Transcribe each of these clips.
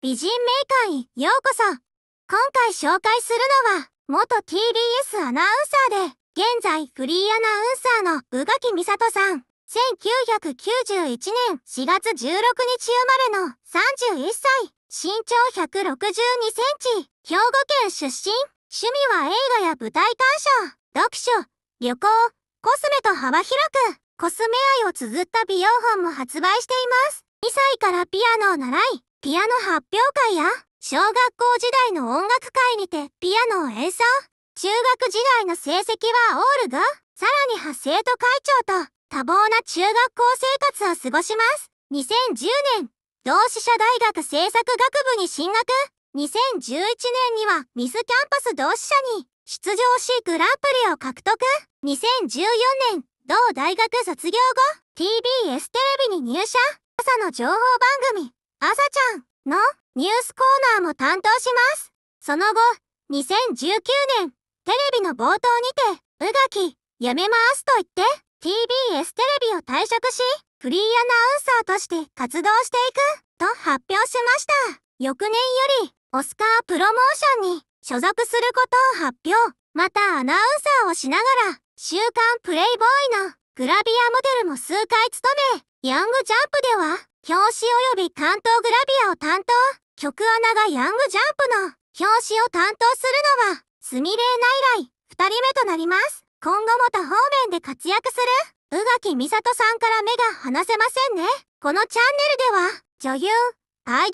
美人メーカーへようこそ今回紹介するのは元 TBS アナウンサーで現在フリーアナウンサーの宇垣美里さん1991年4月16日生まれの31歳身長162センチ兵庫県出身趣味は映画や舞台鑑賞読書旅行コスメと幅広くコスメ愛を綴った美容本も発売しています2歳からピアノを習いピアノ発表会や小学校時代の音楽会にてピアノを演奏中学時代の成績はオールがさらには生と会長と多忙な中学校生活を過ごします2010年同志社大学制作学部に進学2011年にはミスキャンパス同志社に出場しグランプリを獲得2014年同大学卒業後 TBS テレビに入社朝の情報番組朝ちゃんのニュースコーナーも担当します。その後、2019年、テレビの冒頭にて、うがき、やめますと言って、TBS テレビを退職し、フリーアナウンサーとして活動していく、と発表しました。翌年より、オスカープロモーションに所属することを発表。またアナウンサーをしながら、週刊プレイボーイのグラビアモデルも数回務め、ヤングジャンプでは、表紙及び担当グラビアを担当、曲穴がヤングジャンプの表紙を担当するのは、スミレーナ以来、二人目となります。今後も他方面で活躍する、宇垣美里さんから目が離せませんね。このチャンネルでは、女優、アイ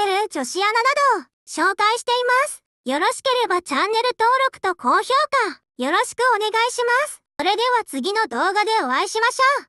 ドル、モデル、女子アナなど、紹介しています。よろしければチャンネル登録と高評価、よろしくお願いします。それでは次の動画でお会いしましょう。